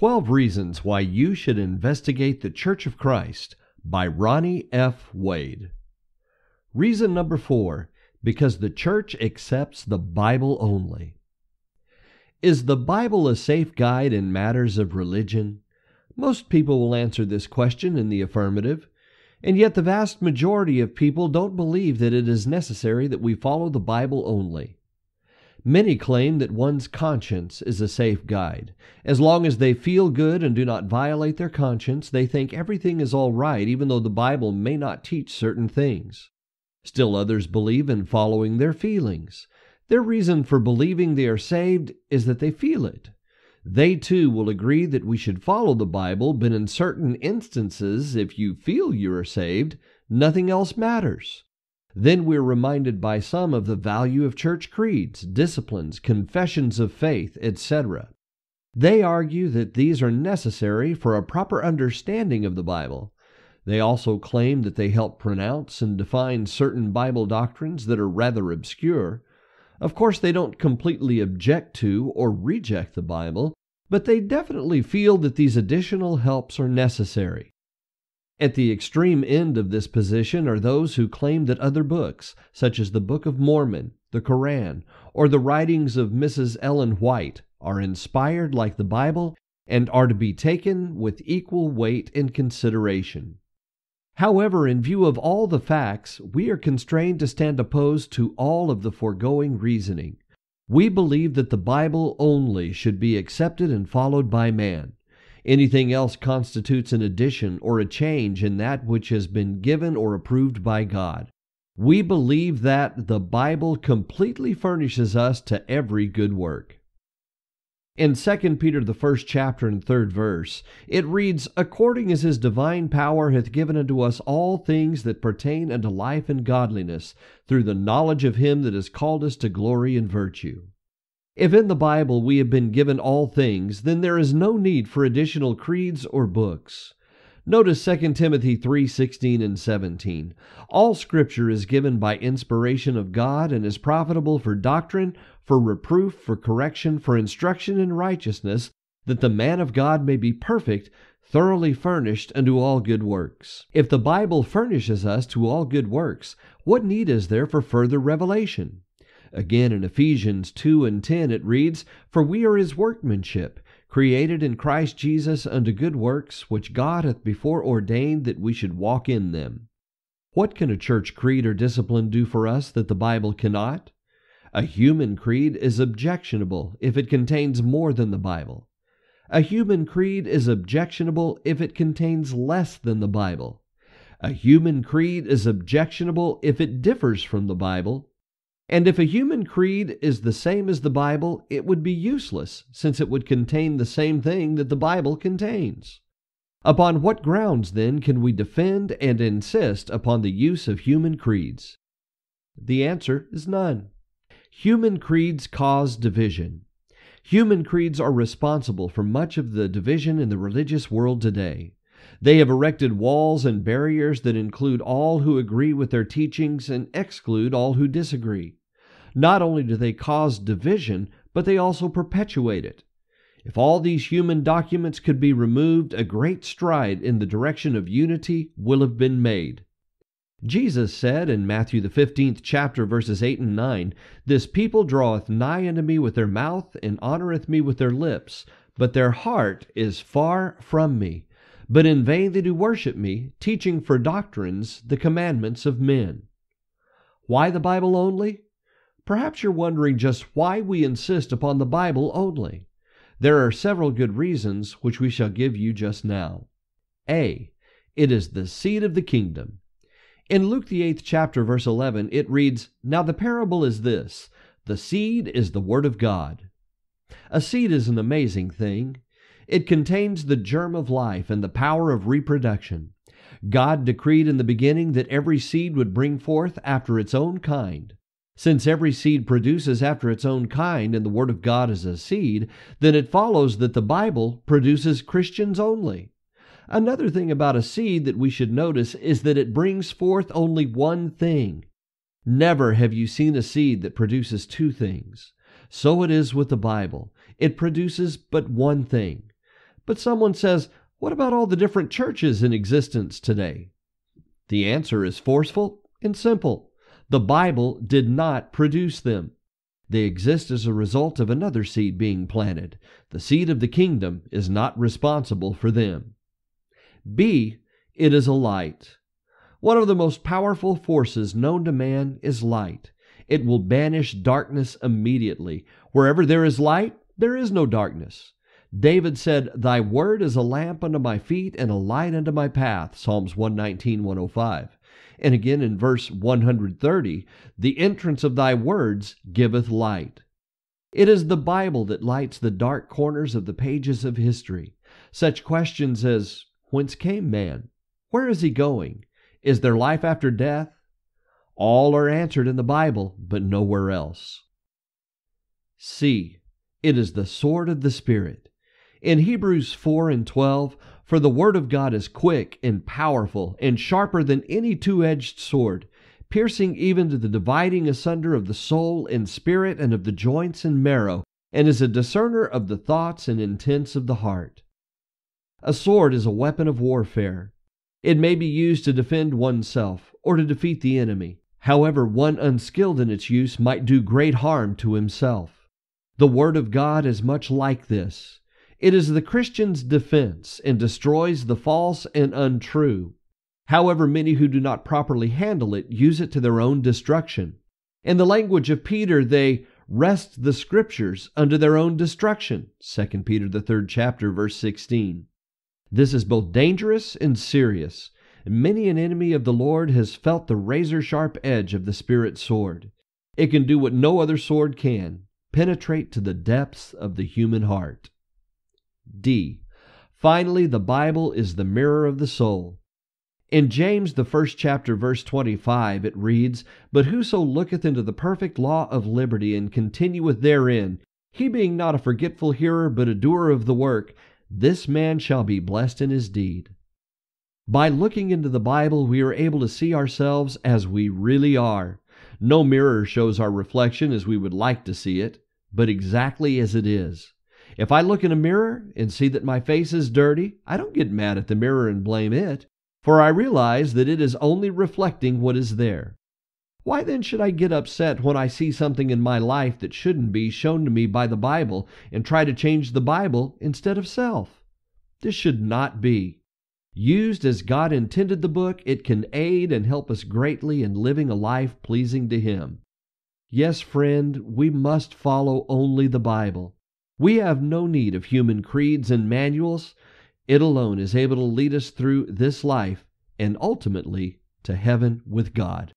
12 Reasons Why You Should Investigate the Church of Christ by Ronnie F. Wade. Reason number four because the church accepts the Bible only. Is the Bible a safe guide in matters of religion? Most people will answer this question in the affirmative, and yet the vast majority of people don't believe that it is necessary that we follow the Bible only. Many claim that one's conscience is a safe guide. As long as they feel good and do not violate their conscience, they think everything is all right, even though the Bible may not teach certain things. Still, others believe in following their feelings. Their reason for believing they are saved is that they feel it. They too will agree that we should follow the Bible, but in certain instances, if you feel you are saved, nothing else matters. Then we're reminded by some of the value of church creeds, disciplines, confessions of faith, etc. They argue that these are necessary for a proper understanding of the Bible. They also claim that they help pronounce and define certain Bible doctrines that are rather obscure. Of course, they don't completely object to or reject the Bible, but they definitely feel that these additional helps are necessary. At the extreme end of this position are those who claim that other books, such as the Book of Mormon, the Koran, or the writings of Mrs. Ellen White, are inspired like the Bible and are to be taken with equal weight and consideration. However, in view of all the facts, we are constrained to stand opposed to all of the foregoing reasoning. We believe that the Bible only should be accepted and followed by man. Anything else constitutes an addition or a change in that which has been given or approved by God. We believe that the Bible completely furnishes us to every good work. In 2 Peter, the first chapter and third verse, it reads, According as his divine power hath given unto us all things that pertain unto life and godliness, through the knowledge of him that has called us to glory and virtue. If in the Bible we have been given all things, then there is no need for additional creeds or books. Notice 2 Timothy 3:16 and 17. All scripture is given by inspiration of God and is profitable for doctrine, for reproof, for correction, for instruction in righteousness, that the man of God may be perfect, thoroughly furnished unto all good works. If the Bible furnishes us to all good works, what need is there for further revelation? Again, in Ephesians 2 and 10, it reads, For we are his workmanship, created in Christ Jesus unto good works, which God hath before ordained that we should walk in them. What can a church creed or discipline do for us that the Bible cannot? A human creed is objectionable if it contains more than the Bible. A human creed is objectionable if it contains less than the Bible. A human creed is objectionable if it differs from the Bible and if a human creed is the same as the Bible, it would be useless, since it would contain the same thing that the Bible contains. Upon what grounds, then, can we defend and insist upon the use of human creeds? The answer is none. Human creeds cause division. Human creeds are responsible for much of the division in the religious world today. They have erected walls and barriers that include all who agree with their teachings and exclude all who disagree. Not only do they cause division, but they also perpetuate it. If all these human documents could be removed, a great stride in the direction of unity will have been made. Jesus said in Matthew the 15th chapter, verses 8 and 9, This people draweth nigh unto me with their mouth, and honoureth me with their lips, but their heart is far from me. But in vain they do worship me, teaching for doctrines the commandments of men. Why the Bible only? Perhaps you're wondering just why we insist upon the Bible only. There are several good reasons, which we shall give you just now. A. It is the seed of the kingdom. In Luke the 8th chapter, verse 11, it reads, Now the parable is this the seed is the word of God. A seed is an amazing thing. It contains the germ of life and the power of reproduction. God decreed in the beginning that every seed would bring forth after its own kind. Since every seed produces after its own kind, and the Word of God is a seed, then it follows that the Bible produces Christians only. Another thing about a seed that we should notice is that it brings forth only one thing. Never have you seen a seed that produces two things. So it is with the Bible. It produces but one thing. But someone says, What about all the different churches in existence today? The answer is forceful and simple. The Bible did not produce them. They exist as a result of another seed being planted. The seed of the kingdom is not responsible for them. B. It is a light. One of the most powerful forces known to man is light. It will banish darkness immediately. Wherever there is light, there is no darkness. David said, Thy word is a lamp unto my feet and a light unto my path. Psalms 119, 105. And again in verse 130, the entrance of thy words giveth light. It is the Bible that lights the dark corners of the pages of history. Such questions as, Whence came man? Where is he going? Is there life after death? All are answered in the Bible, but nowhere else. C. It is the sword of the Spirit. In Hebrews 4 and 12, for the word of God is quick and powerful and sharper than any two edged sword, piercing even to the dividing asunder of the soul and spirit and of the joints and marrow, and is a discerner of the thoughts and intents of the heart. A sword is a weapon of warfare. It may be used to defend oneself or to defeat the enemy. However, one unskilled in its use might do great harm to himself. The Word of God is much like this. It is the Christian's defense and destroys the false and untrue. However, many who do not properly handle it use it to their own destruction. In the language of Peter, they wrest the scriptures unto their own destruction. 2 Peter the 3rd chapter verse 16. This is both dangerous and serious. Many an enemy of the Lord has felt the razor sharp edge of the Spirit's sword. It can do what no other sword can penetrate to the depths of the human heart. D. Finally, the Bible is the mirror of the soul. In James, the first chapter, verse 25, it reads, But whoso looketh into the perfect law of liberty and continueth therein, he being not a forgetful hearer, but a doer of the work, this man shall be blessed in his deed. By looking into the Bible, we are able to see ourselves as we really are. No mirror shows our reflection as we would like to see it, but exactly as it is. If I look in a mirror and see that my face is dirty, I don't get mad at the mirror and blame it, for I realize that it is only reflecting what is there. Why then should I get upset when I see something in my life that shouldn't be shown to me by the Bible and try to change the Bible instead of self? This should not be. Used as God intended the book, it can aid and help us greatly in living a life pleasing to Him. Yes, friend, we must follow only the Bible. We have no need of human creeds and manuals. It alone is able to lead us through this life and ultimately to heaven with God.